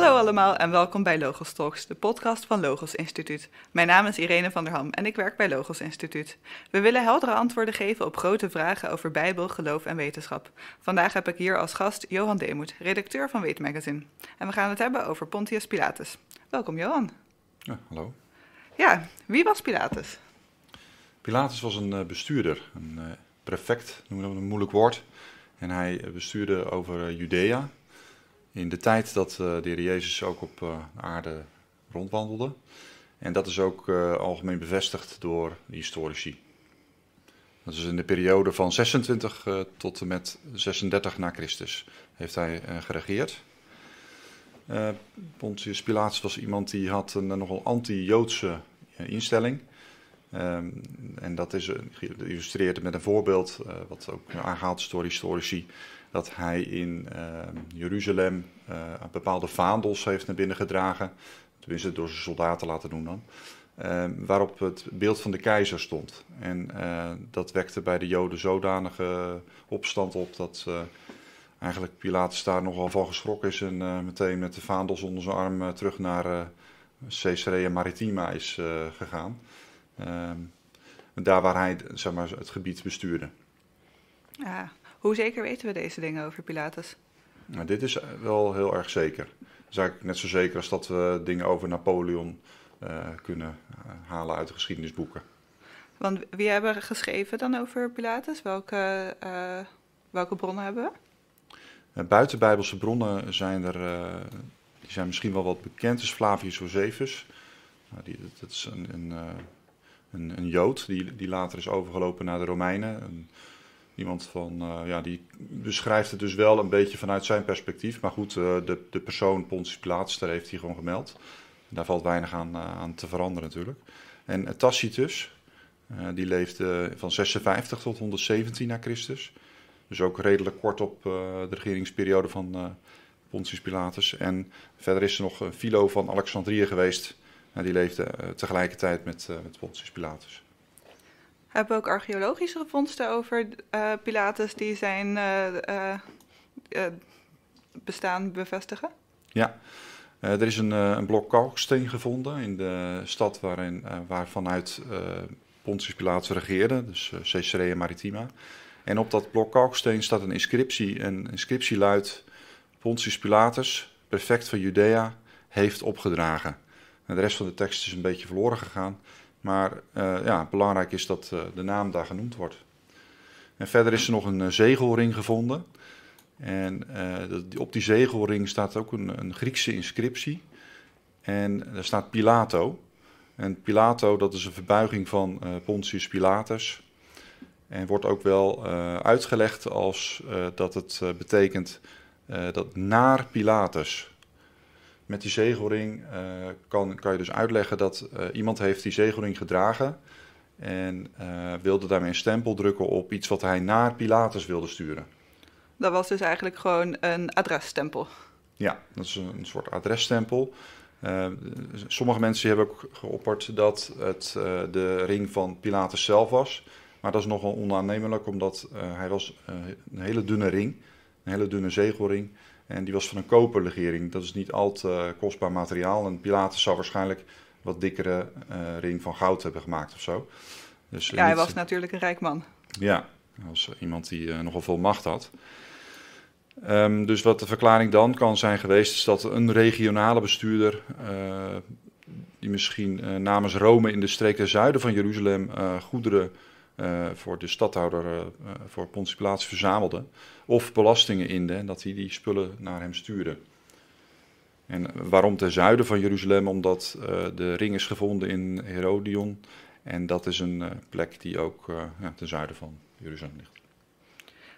Hallo allemaal en welkom bij Logos Talks, de podcast van Logos Instituut. Mijn naam is Irene van der Ham en ik werk bij Logos Instituut. We willen heldere antwoorden geven op grote vragen over Bijbel, geloof en wetenschap. Vandaag heb ik hier als gast Johan Demoet, redacteur van Weet Magazine. En we gaan het hebben over Pontius Pilatus. Welkom Johan. Ja, hallo. Ja, wie was Pilatus? Pilatus was een eh, bestuurder, een eh, prefect, noemen we dat een moeilijk woord. En hij eh, bestuurde over Judea, in de tijd dat eh, de heer Jezus ook op eh, aarde rondwandelde. En dat is ook eh, algemeen bevestigd door de historici. Dat is in de periode van 26 tot en met 36 na Christus heeft hij geregeerd. Pontius Pilatus was iemand die had een nogal anti-Joodse instelling. Ehm, en dat is, eh, geïllustreerd met een voorbeeld, eh, wat ook aangehaald is door historici, dat hij in ehm, Jeruzalem eh, bepaalde vaandels heeft naar binnen gedragen, tenminste door zijn soldaten laten doen dan, ehm, waarop het beeld van de keizer stond. En dat wekte bij de Joden zodanige opstand op dat eigenlijk Pilatus daar nogal van geschrokken is en meteen met de vaandels onder zijn arm terug naar Caesarea Maritima is gegaan. Ehm, daar waar hij zeg maar, het gebied bestuurde. Ja, hoe zeker weten we deze dingen over Pilatus? Nou, dit is eh, wel heel erg zeker. Dat is eigenlijk net zo zeker als dat we dingen over Napoleon eh, kunnen eh, halen uit geschiedenisboeken. Want wie hebben geschreven dan over Pilatus? Welke, welke bronnen hebben we? Buiten bijbelse bronnen zijn er, die zijn misschien wel wat bekend, is Flavius Josephus. Nou, die, dat is een, een een, een Jood, die, die later is overgelopen naar de Romeinen. iemand van, eh, ja, die beschrijft het dus wel een beetje vanuit zijn perspectief. Maar goed, eh, de, de persoon Pontius Pilatus, daar heeft hij gewoon gemeld. Daar valt weinig aan, eh, aan te veranderen natuurlijk. En Tacitus, die leefde van 56 tot 117 na Christus. Dus ook redelijk kort op de regeringsperiode van Pontius Pilatus. En verder is er nog een Philo van Alexandrië geweest nou, die leefde eh, tegelijkertijd eh, met, Pontius Pilatus. Hebben we ook archeologische vondsten over eh, Pilatus die zijn bestaan bevestigen? Ja, er is een, een, blok kalksteen gevonden in de stad waarin, uh, waar vanuit Pontius Pilatus regeerde, dus Caesarea Maritima. En op dat blok kalksteen staat een inscriptie. een inscriptie luidt: Pontius Pilatus, prefect van Judea, heeft opgedragen de rest van de tekst is een beetje verloren gegaan. Maar eh, ja, belangrijk is dat eh, de naam daar genoemd wordt. En verder is er nog een eh, zegelring gevonden. En op die zegelring staat ook een, een Griekse inscriptie. En daar staat Pilato. En Pilato, dat is een verbuiging van Pontius Pilatus. En wordt ook wel uitgelegd als dat het betekent dat naar Pilatus met die zegelring eh, kan, kan je dus uitleggen dat eh, iemand heeft die zegelring gedragen en eh, wilde daarmee een stempel drukken op iets wat hij naar Pilatus wilde sturen. Dat was dus eigenlijk gewoon een adresstempel. Ja, dat is een, een soort adresstempel. sommige mensen hebben ook geopperd dat het de ring van Pilatus zelf was. Maar dat is nogal onaannemelijk, omdat hij was een hele dunne ring, een hele dunne zegelring. En die was van een koperlegering. Dat is niet al te kostbaar materiaal. En Pilatus zou waarschijnlijk wat dikkere eh, ring van goud hebben gemaakt of zo. Dus ja, hij was natuurlijk een rijk man. Ja, hij was iemand die eh, nogal veel macht had. Ehm, dus wat de verklaring dan kan zijn geweest, is dat een regionale bestuurder, eh, die misschien namens Rome in de streken zuiden van Jeruzalem uh, goederen eh, voor de stadhouder uh, voor Pontius verzamelde. Of belastingen inde en dat hij die spullen naar hem stuurde. En waarom ten zuiden van Jeruzalem? Omdat de ring is gevonden in Herodion. En dat is een plek die ook ja, ten zuiden van Jeruzalem ligt.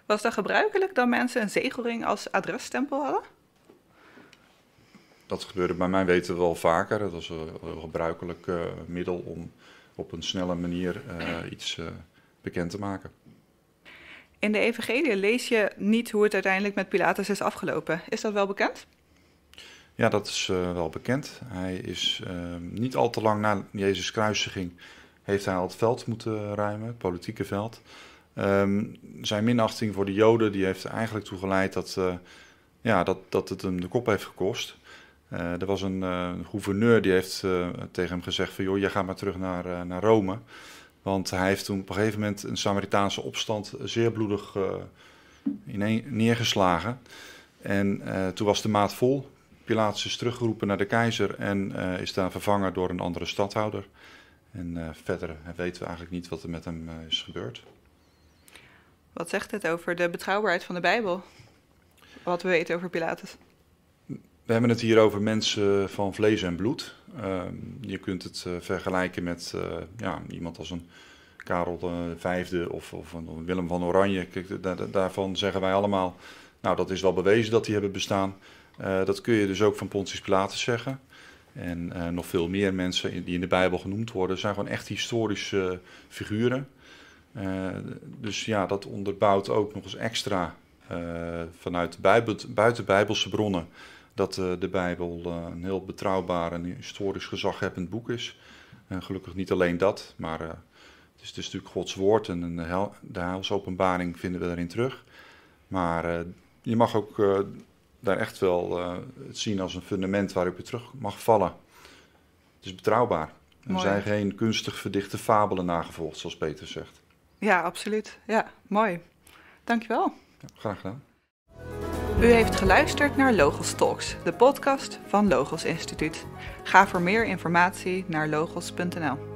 Was dat gebruikelijk dat mensen een zegelring als adresstempel hadden? Dat gebeurde bij mijn weten wel vaker. Dat was een, gebruikelijk middel om op een snelle manier uh, iets uh, bekend te maken. In de Evangelie lees je niet hoe het uiteindelijk met Pilatus is afgelopen. Is dat wel bekend? Ja, dat is eh, wel bekend. Hij is ehm, niet al te lang na Jezus' kruisiging. heeft hij al het veld moeten ruimen, het politieke veld. Ehm, zijn minachting voor de Joden die heeft eigenlijk toegeleid dat, eh, ja, dat, dat het hem de kop heeft gekost. Eh, er was een gouverneur die heeft tegen hem gezegd van... joh, jij gaat maar terug naar, naar Rome. Want hij heeft toen op een gegeven moment een Samaritaanse opstand zeer bloedig eh, ineen, neergeslagen. En eh, toen was de maat vol. Pilatus is teruggeroepen naar de keizer en eh, is daar vervangen door een andere stadhouder. En verder weten we eigenlijk niet wat er met hem is gebeurd. Wat zegt het over de betrouwbaarheid van de Bijbel? Wat we weten over Pilatus? We hebben het hier over mensen van vlees en bloed. Ehm, je kunt het eh, vergelijken met eh, ja, iemand als een Karel V of, of een Willem van Oranje. daarvan zeggen wij allemaal, nou dat is wel bewezen dat die hebben bestaan. Eh, dat kun je dus ook van Pontius Pilatus zeggen. En nog veel meer mensen die in de Bijbel genoemd worden, zijn gewoon echt historische figuren. dus ja, dat onderbouwt ook nog eens extra vanuit buiten, buitenbijbelse bronnen dat eh, de Bijbel eh, een heel betrouwbaar en historisch gezaghebbend boek is. En gelukkig niet alleen dat, maar eh, het is, het, dus natuurlijk Gods woord en de, hel, vinden we erin terug. Maar je mag ook daar echt wel het zien als een fundament waarop je terug mag vallen. Het is betrouwbaar. Er zijn geen kunstig verdichte fabelen nagevolgd, zoals Peter zegt. Ja, absoluut. Ja, mooi. Dankjewel. Ja, graag gedaan. U heeft geluisterd naar Logos Talks, de podcast van Logos Instituut. Ga voor meer informatie naar logos.nl.